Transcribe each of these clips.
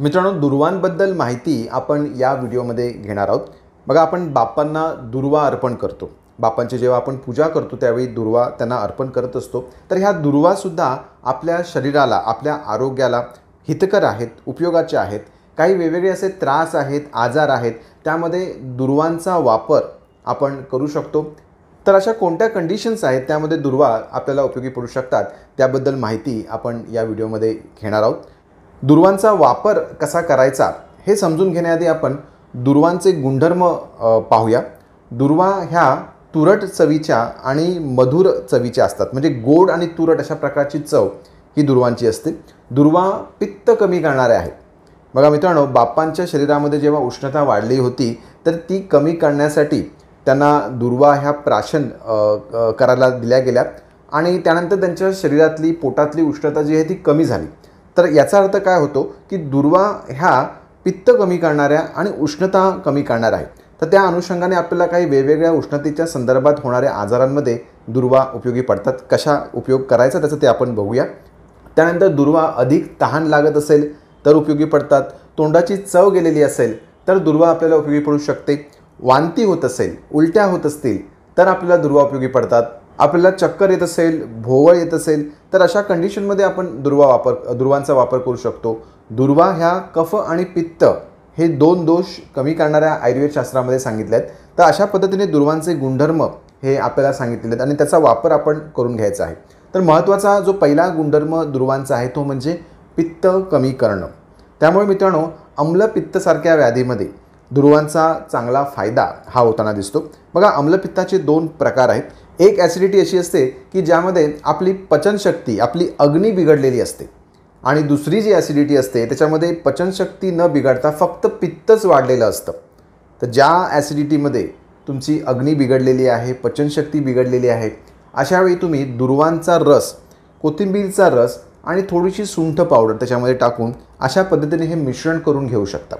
मित्रांनो दुर्वांबद्दल माहिती आपण या व्हिडिओमध्ये घेणार आहोत बघा आपण बाप्पांना दुर्वा अर्पण करतो बापांची जेव्हा आपण पूजा करतो त्यावेळी दुर्वा त्यांना अर्पण करत असतो तर ह्या दुर्वासुद्धा आपल्या शरीराला आपल्या आरोग्याला हितकर आहेत उपयोगाचे आहेत काही वेगवेगळे असे त्रास आहेत आजार आहेत त्यामध्ये दुर्वांचा वापर आपण करू शकतो तर अशा कोणत्या कंडिशन्स आहेत त्यामध्ये दुर्वा आपल्याला उपयोगी पडू शकतात त्याबद्दल माहिती आपण या व्हिडिओमध्ये घेणार आहोत दुर्वांचा वापर कसा करायचा हे समजून घेण्याआधी आपण दुर्वांचे गुणधर्म पाहूया दुर्वा ह्या तुरट चवीच्या आणि मधुर चवीच्या असतात म्हणजे गोड आणि तुरट अशा प्रकारची चव ही दुर्वांची असते दुर्वा पित्त कमी करणाऱ्या आहेत बघा मित्रांनो बाप्पांच्या शरीरामध्ये जेव्हा उष्णता वाढली होती तर ती कमी करण्यासाठी त्यांना दुर्वा ह्या प्राशन करायला दिल्या गेल्या आणि त्यानंतर त्यांच्या शरीरातली पोटातली उष्णता जी आहे ती कमी झाली तर याचा अर्थ काय होतो की दुर्वा ह्या पित्त कमी करणाऱ्या आणि उष्णता कमी करणार आहे तर त्या अनुषंगाने आपल्याला काही वेगवेगळ्या उष्णतेच्या संदर्भात होणाऱ्या आजारांमध्ये दुर्वा उपयोगी पडतात कशा उपयोग करायचा त्याचं ते आपण बघूया त्यानंतर दुर्वा अधिक तहान लागत असेल तर उपयोगी पडतात तोंडाची चव गेलेली असेल तर दुर्वा आपल्याला उपयोगी पडू शकते वांती होत असेल उलट्या होत असतील तर आपल्याला दुर्वा उपयोगी पडतात आपल्याला चक्कर येत असेल भोवळ येत असेल तर अशा कंडिशनमध्ये आपण दुर्वा वापर दुर्वांचा वापर करू शकतो दुर्वा ह्या कफ आणि पित्त हे दोन दोष कमी करणाऱ्या आयुर्वेद शास्त्रामध्ये सांगितले आहेत तर अशा पद्धतीने दुर्वांचे गुणधर्म हे आपल्याला सांगितलेले आहेत आणि त्याचा वापर आपण करून घ्यायचा आहे तर महत्त्वाचा जो पहिला गुणधर्म दुर्वांचा आहे तो म्हणजे पित्त कमी करणं त्यामुळे मित्रांनो अम्लपित्तसारख्या व्याधीमध्ये दुर्वांचा चांगला फायदा हा होताना दिसतो बघा अम्लपित्ताचे दोन प्रकार आहेत एक ॲसिडिटी अशी असते की ज्यामध्ये आपली पचनशक्ती आपली अग्नी बिघडलेली असते आणि दुसरी जी ॲसिडिटी असते त्याच्यामध्ये पचनशक्ती न बिघडता फक्त पित्तच वाढलेलं असतं तर ज्या ॲसिडिटीमध्ये तुमची अग्नी बिघडलेली आहे पचनशक्ती बिघडलेली आहे अशावेळी तुम्ही दुर्वांचा रस कोथिंबीरचा रस आणि थोडीशी सुंठ पावडर त्याच्यामध्ये टाकून अशा पद्धतीने हे मिश्रण करून घेऊ शकता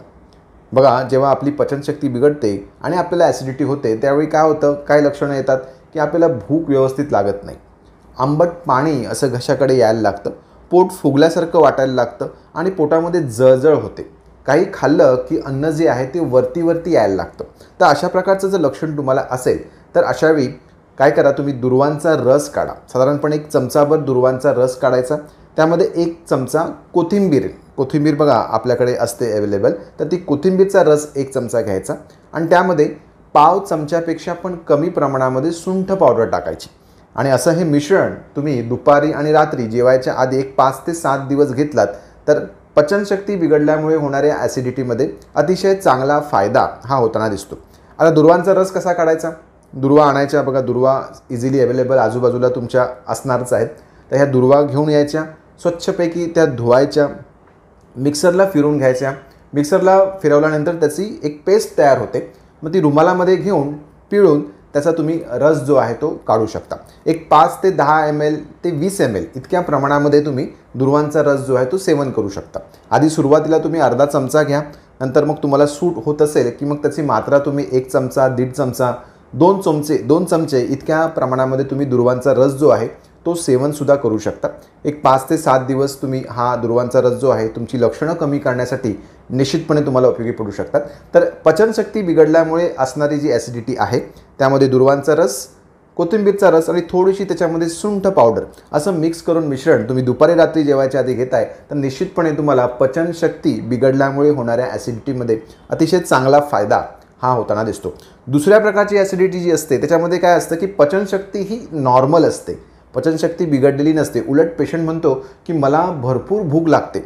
बघा जेव्हा आपली पचनशक्ती बिघडते आणि आपल्याला ॲसिडिटी होते त्यावेळी काय होतं काय लक्षणं येतात की आपल्याला भूक व्यवस्थित लागत नाही आंबट पाणी असं घशाकडे यायला लागतं पोट फुगल्यासारखं वाटायला लागतं आणि पोटामध्ये जळजळ होते काही खाल्लं की अन्न जे आहे ते वरती वरती यायला लागतं तर अशा प्रकारचं जर लक्षण तुम्हाला असेल तर अशावेळी काय करा तुम्ही दुर्वांचा रस काढा साधारणपणे एक चमचाभर दुर्वांचा रस काढायचा त्यामध्ये एक चमचा कोथिंबीर कोथिंबीर बघा आपल्याकडे असते अवेलेबल तर ती कोथिंबीरचा रस एक चमचा घ्यायचा आणि त्यामध्ये पाव चमच्यापेक्षा पण कमी प्रमाणामध्ये सुंठ पावडर टाकायची आणि असं हे मिश्रण तुम्ही दुपारी आणि रात्री जेवायच्या आधी एक पाच ते सात दिवस घेतलात तर पचनशक्ती बिघडल्यामुळे होणाऱ्या ॲसिडिटीमध्ये अतिशय चांगला फायदा हा होताना दिसतो आता दुर्वांचा रस कसा काढायचा दुर्वा आणायच्या बघा दुर्वा इझिली अवेलेबल आजूबाजूला तुमच्या असणारच आहेत तर ह्या दुर्वा घेऊन यायच्या स्वच्छपैकी त्या धुवायच्या मिक्सरला फिरून घ्यायच्या मिक्सरला फिरवल्यानंतर त्याची एक पेस्ट तयार होते मग ती रुमालामध्ये घेऊन पिळून त्याचा तुम्ही रस जो आहे तो काढू शकता एक पाच ते दहा एम एल ते वीस एम एल इतक्या प्रमाणामध्ये तुम्ही दुर्वांचा रस जो आहे तो सेवन करू शकता आधी सुरुवातीला तुम्ही अर्धा चमचा घ्या नंतर मग तुम्हाला सूट होत असेल की मग त्याची मात्रा तुम्ही एक चमचा दीड चमचा दोन चमचे दोन चमचे इतक्या प्रमाणामध्ये तुम्ही दुर्वांचा रस जो आहे तो सेवनसुद्धा करू शकता एक पाच ते सात दिवस तुम्ही हा दुर्वांचा रस जो आहे तुमची लक्षणं कमी करण्यासाठी निश्चितपणे तुम्हाला उपयोगी पडू शकतात तर पचनशक्ती बिघडल्यामुळे असणारी जी ॲसिडिटी आहे त्यामध्ये दुर्वांचा रस कोथिंबीरचा रस आणि थोडीशी त्याच्यामध्ये सुंठ पावडर असं मिक्स करून मिश्रण तुम्ही दुपारी रात्री जेवायच्या आधी घेताय तर निश्चितपणे तुम्हाला पचनशक्ती बिघडल्यामुळे होणाऱ्या ॲसिडिटीमध्ये अतिशय चांगला फायदा हा होताना दिसतो दुसऱ्या प्रकारची ॲसिडिटी जी असते त्याच्यामध्ये काय असतं की पचनशक्ती ही नॉर्मल असते पचनशक्ती बिघडलेली नसते उलट पेशंट म्हणतो की मला भरपूर भूक लागते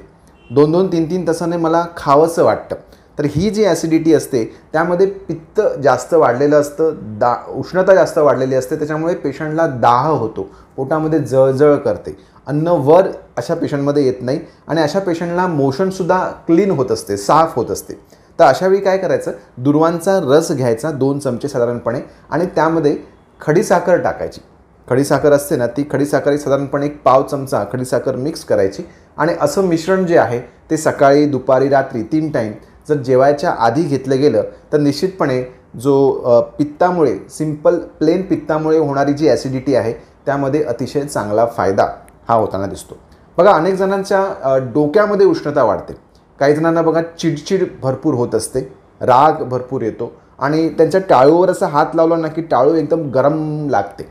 दोन दोन तीन तीन तासाने मला खावंसं वाटतं तर ही जी ॲसिडिटी असते त्यामध्ये पित्त जास्त वाढलेलं असतं दा उष्णता जास्त वाढलेली असते त्याच्यामुळे पेशंटला दाह होतो पोटामध्ये जळजळ करते अन्न वर अशा पेशंटमध्ये येत नाही आणि अशा पेशंटला मोशनसुद्धा क्लीन होत असते साफ होत असते तर अशावेळी काय करायचं दुर्वांचा रस घ्यायचा दोन चमचे साधारणपणे आणि त्यामध्ये खडीसाखर टाकायची खडीसाखर असते ना ती खडीसाखर साधारणपणे एक पाव चमचा खडीसाखर मिक्स करायची आणि असं मिश्रण जे आहे ते सकाळी दुपारी रात्री तीन टाईम जर जेवायच्या आधी घेतलं गेलं तर निश्चितपणे जो पित्तामुळे सिंपल प्लेन पित्तामुळे होणारी जी ॲसिडिटी आहे त्यामध्ये अतिशय चांगला फायदा हा होताना दिसतो बघा अनेक जणांच्या डोक्यामध्ये उष्णता वाढते काही जणांना बघा चिडचिड भरपूर होत असते राग भरपूर येतो आणि त्यांच्या टाळूवर असा हात लावला ना की टाळू एकदम गरम लागते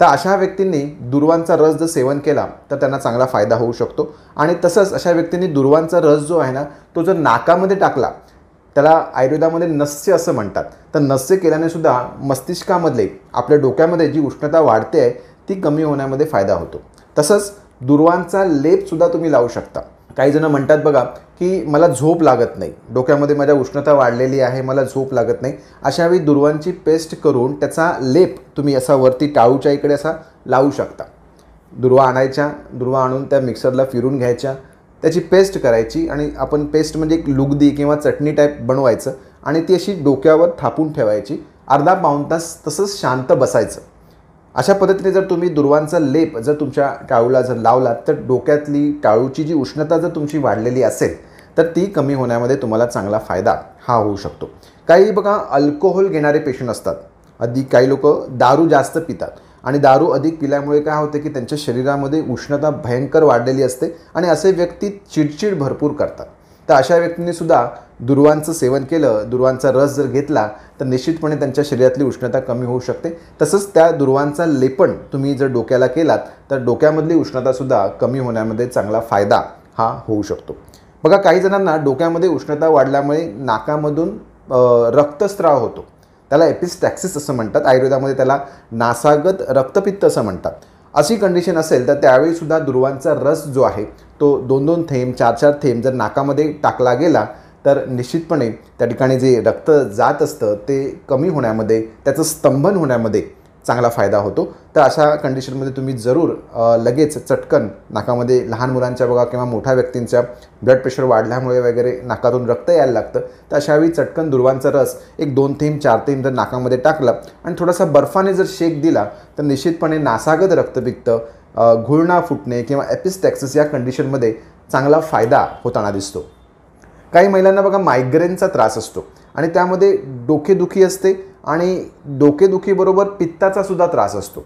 तर अशा व्यक्तींनी दुर्वांचा रस जर सेवन केला तर त्यांना चांगला फायदा होऊ शकतो आणि तसंच अशा व्यक्तींनी दुर्वांचा रस जो आहे ना तो जर नाकामध्ये टाकला त्याला आयुर्वेदामध्ये नस्य असं म्हणतात तर नस्य केल्याने सुद्धा मस्तिष्कामधले आपल्या डोक्यामध्ये जी उष्णता वाढते आहे ती कमी होण्यामध्ये फायदा होतो तसंच दुर्वांचा लेपसुद्धा तुम्ही लावू शकता काही जणं म्हणतात बघा की मला झोप लागत नाही डोक्यामध्ये माझ्या उष्णता वाढलेली आहे मला झोप लागत नाही अशावेळी दुर्वांची पेस्ट करून त्याचा लेप तुम्ही असा वरती टाळूच्या इकडे असा लावू शकता दुर्वा आणायच्या दुर्वा आणून त्या मिक्सरला फिरून घ्यायच्या त्याची पेस्ट करायची आणि आपण पेस्ट म्हणजे एक लुगदी किंवा चटणी टाईप बनवायचं आणि ती अशी डोक्यावर थापून ठेवायची अर्धा पाऊण तास तसंच शांत बसायचं अशा पद्धतीने जर तुम्ही दुर्वांचा लेप जर तुमच्या टाळूला जर लावलात तर डोक्यातली टाळूची जी उष्णता जर तुमची वाढलेली असेल तर ती कमी होण्यामध्ये तुम्हाला चांगला फायदा हा होऊ शकतो काही बघा अल्कोहोल घेणारे पेशंट असतात अधिक काही लोक दारू जास्त पितात आणि दारू अधिक पिल्यामुळे काय होते की त्यांच्या शरीरामध्ये उष्णता भयंकर वाढलेली असते आणि असे व्यक्ती चिडचिड भरपूर करतात तर अशा व्यक्तींनीसुद्धा दुर्वांचं सेवन केलं दुर्वांचा रस जर घेतला तर निश्चितपणे त्यांच्या शरीरातली उष्णता कमी होऊ शकते तसंच त्या दुर्वांचा लेपण तुम्ही जर डोक्याला केलात तर डोक्यामधली उष्णतासुद्धा कमी होण्यामध्ये चांगला फायदा हा होऊ शकतो बघा काही जणांना डोक्यामध्ये उष्णता वाढल्यामुळे नाकामधून रक्तस्राव होतो त्याला एपिस्टॅक्सिस असं म्हणतात आयुर्वेदामध्ये त्याला नासागत रक्तपित्त असं म्हणतात अशी कंडिशन असेल तर त्यावेळीसुद्धा दुर्वांचा रस जो आहे तो दोन दोन थेंब चार चार थेंब जर नाकामध्ये टाकला गेला तर निश्चितपणे त्या ठिकाणी जे रक्त जात असतं ते कमी होण्यामध्ये त्याचं स्तंभन होण्यामध्ये चांगला फायदा होतो तर अशा कंडिशनमध्ये तुम्ही जरूर लगेच चटकन नाकामध्ये लहान मुलांच्या बघा किंवा मोठ्या व्यक्तींच्या ब्लड प्रेशर वाढल्यामुळे वगैरे नाकातून रक्त यायला लागतं तर अशावेळी चटकन दुर्वांचा रस एक दोन थेंब चार थेंब जर नाकामध्ये टाकलं आणि थोडासा बर्फाने जर शेक दिला तर निश्चितपणे नासागत रक्त घुळणा फुटणे किंवा एपिस्टॅक्सिस या कंडिशनमध्ये चांगला फायदा होताना दिसतो काही महिलांना बघा मायग्रेनचा त्रास असतो आणि त्यामध्ये डोकेदुखी असते आणि डोकेदुखीबरोबर पित्ताचा सुद्धा त्रास असतो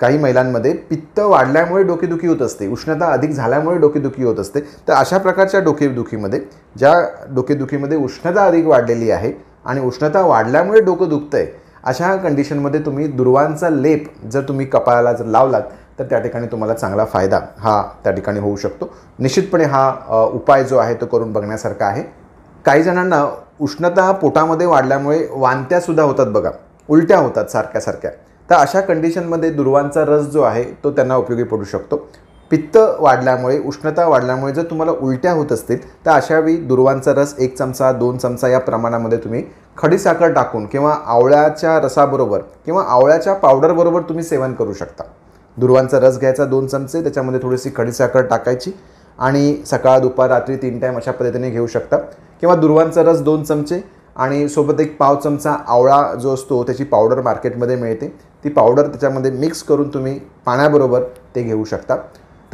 काही महिलांमध्ये पित्त वाढल्यामुळे डोकेदुखी होत असते उष्णता अधिक झाल्यामुळे डोकेदुखी होत असते तर अशा प्रकारच्या डोकेदुखीमध्ये ज्या डोकेदुखीमध्ये उष्णता अधिक वाढलेली आहे आणि उष्णता वाढल्यामुळे डोकं दुखतं आहे अशा कंडिशनमध्ये तुम्ही दुर्वांचा लेप जर तुम्ही कपाळाला जर लावलात तर त्या ठिकाणी तुम्हाला चांगला फायदा हा त्या ठिकाणी होऊ शकतो निश्चितपणे हा उपाय जो आहे तो करून बघण्यासारखा आहे काही जणांना उष्णता पोटामध्ये वाढल्यामुळे वांत्यासुद्धा होतात बघा उलट्या होतात सारख्या सारख्या तर अशा कंडिशनमध्ये दुर्वांचा रस जो आहे तो त्यांना उपयोगी पडू शकतो पित्त वाढल्यामुळे उष्णता वाढल्यामुळे जर तुम्हाला उलट्या होत असतील तर अशावेळी दुर्वांचा रस एक चमचा दोन चमचा या प्रमाणामध्ये तुम्ही खडीसाखर टाकून किंवा आवळ्याच्या रसाबरोबर किंवा आवळ्याच्या पावडरबरोबर तुम्ही सेवन करू शकता दुर्वांचा रस घ्यायचा दोन चमचे त्याच्यामध्ये थोडीशी खडीसाखर टाकायची आणि सकाळ दुपार रात्री तीन टाईम अशा पद्धतीने घेऊ शकता किंवा दुर्वांचा रस दोन चमचे आणि सोबत एक पाव चमचा आवळा जो असतो त्याची पावडर मार्केटमध्ये मिळते ती पावडर त्याच्यामध्ये मिक्स करून तुम्ही पाण्याबरोबर ते घेऊ शकता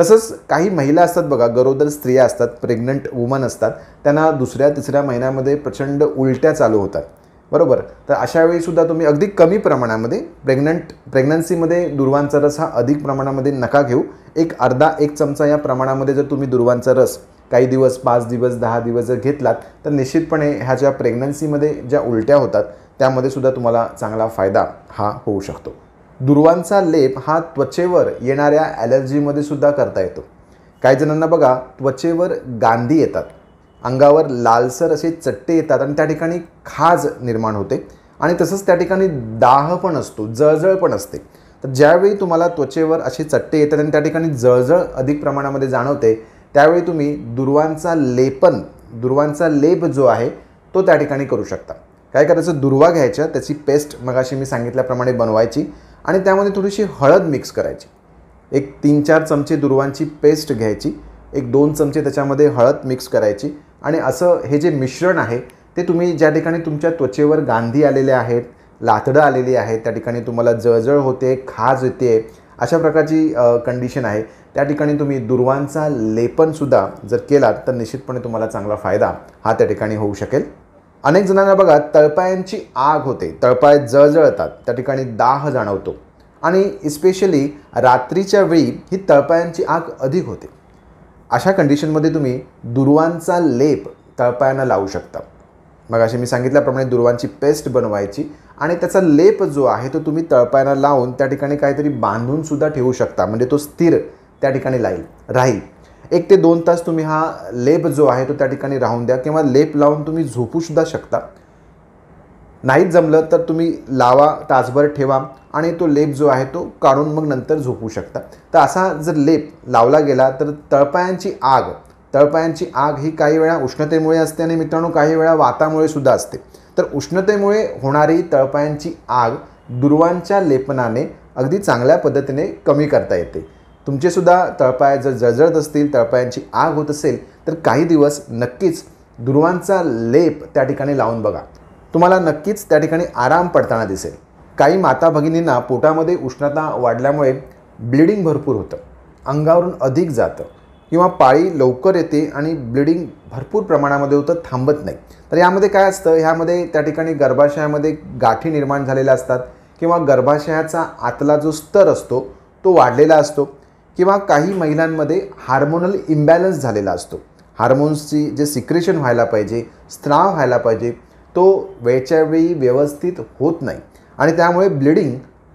तसंच काही महिला असतात बघा गरोदर स्त्रिया असतात प्रेग्नंट वुमन असतात त्यांना दुसऱ्या तिसऱ्या महिन्यामध्ये प्रचंड उलट्या चालू होतात बरोबर तर वेळी सुद्धा तुम्ही अगदी कमी प्रमाणामध्ये प्रेग्नंट प्रेग्नन्सीमध्ये दुर्वांचा रस हा अधिक प्रमाणामध्ये नका घेऊ एक अर्धा एक चमचा या प्रमाणामध्ये जर तुम्ही दुर्वांचा रस काही दिवस पाच दिवस दहा दिवस जर घेतलात तर निश्चितपणे ह्या ज्या प्रेग्नन्सीमध्ये ज्या उलट्या होतात त्यामध्ये सुद्धा तुम्हाला चांगला फायदा हा होऊ शकतो दुर्वांचा लेप हा त्वचेवर येणाऱ्या ॲलर्जीमध्ये सुद्धा करता येतो काही जणांना बघा त्वचेवर गांधी येतात अंगावर लालसर असे चट्टे येतात आणि त्या ठिकाणी खाज निर्माण होते आणि तसंच त्या ठिकाणी दाह पण असतो जळजळ पण असते तर ज्यावेळी तुम्हाला त्वचेवर असे चट्टे येतात आणि त्या ठिकाणी जळजळ अधिक प्रमाणामध्ये जाणवते त्यावेळी तुम्ही दुर्वांचा लेपन दुर्वांचा लेप जो आहे तो त्या ठिकाणी करू शकता काय करायचं दुर्वा घ्यायच्या त्याची पेस्ट मगाशी मी सांगितल्याप्रमाणे बनवायची आणि त्यामध्ये थोडीशी हळद मिक्स करायची एक तीन चार चमचे दुर्वांची पेस्ट घ्यायची एक दोन चमचे त्याच्यामध्ये हळद मिक्स करायची आणि असं हे जे मिश्रण आहे ते तुम्ही ज्या ठिकाणी तुमच्या त्वचेवर गांधी आलेले आहेत लातडं आलेली आहेत त्या ठिकाणी तुम्हाला जळजळ होते खाज येते अशा प्रकारची कंडिशन आहे त्या ठिकाणी तुम्ही दुर्वांचा लेपनसुद्धा जर केलात तर निश्चितपणे तुम्हाला चांगला फायदा हा त्या ठिकाणी होऊ शकेल अनेक जणांना बघा तळपायांची आग होते तळपाय जळजळतात त्या ठिकाणी दाह जाणवतो आणि इस्पेशली रात्रीच्या वेळी ही तळपायांची आग अधिक होते अशा कंडिशनमध्ये तुम्ही दुर्वांचा लेप तळपायांना लावू शकता मग असे मी सांगितल्याप्रमाणे दुर्वांची पेस्ट बनवायची आणि त्याचा लेप जो आहे तो तुम्ही तळपायांना लावून त्या ठिकाणी काहीतरी बांधूनसुद्धा ठेवू शकता म्हणजे तो स्थिर त्या ठिकाणी लाईल राहील एक ते दोन तास तुम्ही हा लेप जो आहे तो त्या ठिकाणी राहून द्या किंवा लेप लावून तुम्ही झोपूसुद्धा शकता नाहीच जमलं तर तुम्ही लावा तासभर ठेवा आणि तो लेप जो आहे तो काढून मग नंतर झोपू शकता तर असा जर लेप लावला गेला तर तळपायांची आग तळपायांची आग ही काही वेळा उष्णतेमुळे असते आणि मित्रांनो काही वेळा वातामुळे सुद्धा असते तर उष्णतेमुळे होणारी तळपायांची आग दुर्वांच्या लेपनाने अगदी चांगल्या पद्धतीने कमी करता येते तुमचेसुद्धा तळपाया जर जळजळत असतील तळपायांची आग होत असेल तर काही दिवस नक्कीच दुर्वांचा लेप त्या ठिकाणी लावून बघा तुम्हाला नक्कीच त्या ठिकाणी आराम पडताना दिसेल काही माता भगिनींना पोटामध्ये उष्णता वाढल्यामुळे ब्लिडिंग भरपूर होतं अंगावरून अधिक जातं किंवा पाळी लवकर येते आणि ब्लिडिंग भरपूर प्रमाणामध्ये होतं थांबत नाही तर यामध्ये काय असतं ह्यामध्ये त्या ठिकाणी गर्भाशयामध्ये गाठी निर्माण झालेल्या असतात किंवा गर्भाशयाचा आतला जो स्तर असतो तो वाढलेला असतो किंवा काही महिलांमध्ये हार्मोनल इम्बॅलन्स झालेला असतो हार्मोन्सची जे सिक्रेशन व्हायला पाहिजे स्त्राव व्हायला पाहिजे तो वेळच्या वेळी व्यवस्थित होत नाही आणि त्यामुळे ब्लिडिंग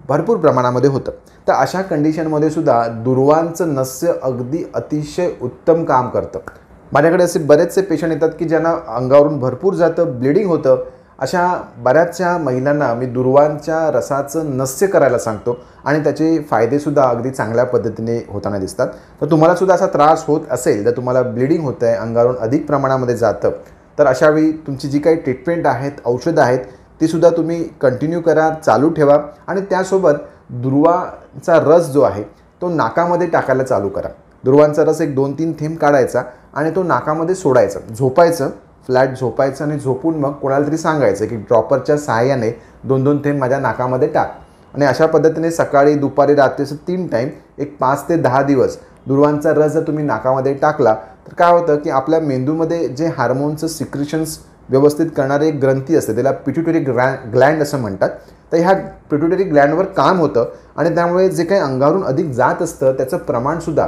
भरपूर प्रमाणामध्ये होतं तर अशा कंडिशनमध्ये सुद्धा दुर्वांचं नस्य अगदी अतिशय उत्तम काम करतं माझ्याकडे असे बरेचसे पेशंट येतात की ज्यांना अंगावरून भरपूर जातं ब्लिडिंग होतं अशा बऱ्याचशा महिलांना मी दुर्वांच्या रसाचं नस्य करायला सांगतो आणि त्याचे फायदेसुद्धा अगदी चांगल्या पद्धतीने होताना दिसतात तर तुम्हालासुद्धा असा त्रास होत असेल तर तुम्हाला ब्लिडिंग होतं आहे अंगावरून अधिक प्रमाणामध्ये जातं तर अशावेळी तुमची जी काही ट्रीटमेंट आहेत औषधं आहेत तीसुद्धा तुम्ही कंटिन्यू करा चालू ठेवा आणि त्यासोबत दुर्वाचा रस जो आहे तो नाकामध्ये टाकायला चालू करा दुर्वांचा रस एक दोन तीन थेंब काढायचा आणि तो नाकामध्ये सोडायचा झोपायचं फ्लॅट झोपायचं आणि झोपून मग कोणाला तरी सांगायचं की ड्रॉपरच्या सहाय्याने दोन दोन थेंब माझ्या नाकामध्ये टाक आणि अशा पद्धतीने सकाळी दुपारी रात्री असं तीन टाईम एक पाच ते दहा दिवस दुर्वांचा रस जर तुम्ही नाकामध्ये टाकला तर काय होतं की आपल्या मेंदूमध्ये जे हार्मोनचं सिक्रिशन्स व्यवस्थित करणारे एक ग्रंथी असते त्याला पिट्युटरी ग्रॅ ग्लँड असं म्हणतात तर ह्या पिट्युटरी ग्लँडवर काम होतं आणि त्यामुळे जे काही अंगावरून अधिक जात असतं त्याचं प्रमाणसुद्धा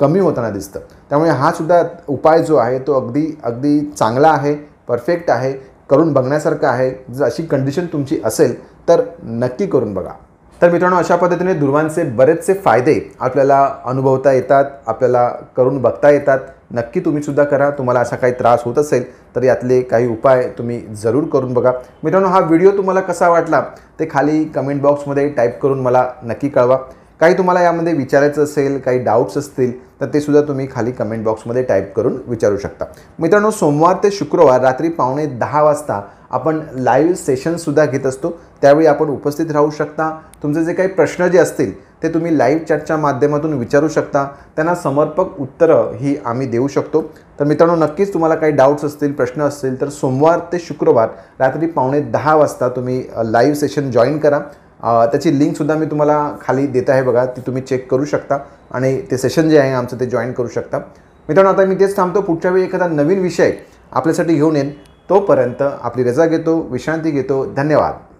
कमी होताना दिसतं त्यामुळे हा सुद्धा उपाय जो आहे तो अगदी अगदी चांगला आहे परफेक्ट आहे करून बघण्यासारखं आहे जर अशी कंडिशन तुमची असेल तर नक्की करून बघा तर मित्रांनो अशा पद्धतीने दुर्वांचे बरेचसे फायदे आपल्याला अनुभवता येतात आपल्याला करून बघता येतात नक्की तुम्हीसुद्धा करा तुम्हाला असा काही त्रास होत असेल तर यातले काही उपाय तुम्ही जरूर करून बघा मित्रांनो हा व्हिडिओ तुम्हाला कसा वाटला ते खाली कमेंट बॉक्समध्ये टाईप करून मला नक्की कळवा काही तुम्हाला यामध्ये विचारायचं असेल काही डाऊट्स असतील तर ते सुद्धा तुम्ही खाली कमेंट बॉक्समध्ये टाईप करून विचारू शकता मित्रांनो सोमवार ते शुक्रवार रात्री पावणे दहा वाजता आपण लाईव्ह सेशनसुद्धा घेत असतो त्यावेळी आपण उपस्थित राहू शकता तुमचे जे काही प्रश्न जे असतील ते तुम्ही लाईव्ह चॅटच्या माध्यमातून विचारू शकता त्यांना समर्पक उत्तरं ही आम्ही देऊ शकतो तर मित्रांनो नक्कीच तुम्हाला काही डाऊट्स असतील प्रश्न असतील तर सोमवार ते शुक्रवार रात्री पावणे दहा वाजता तुम्ही लाईव्ह सेशन जॉईन करा त्याची लिंकसुद्धा मी तुम्हाला खाली देत आहे बघा ती तुम्ही चेक करू शकता आणि ते सेशन जे आहे आमचं ते जॉईन करू शकता मित्रांनो आता मी तेच थांबतो पुढच्या वेळी एखादा नवीन विषय आपल्यासाठी घेऊन येईन तोपर्यंत आपली रजा घेतो विश्रांती घेतो धन्यवाद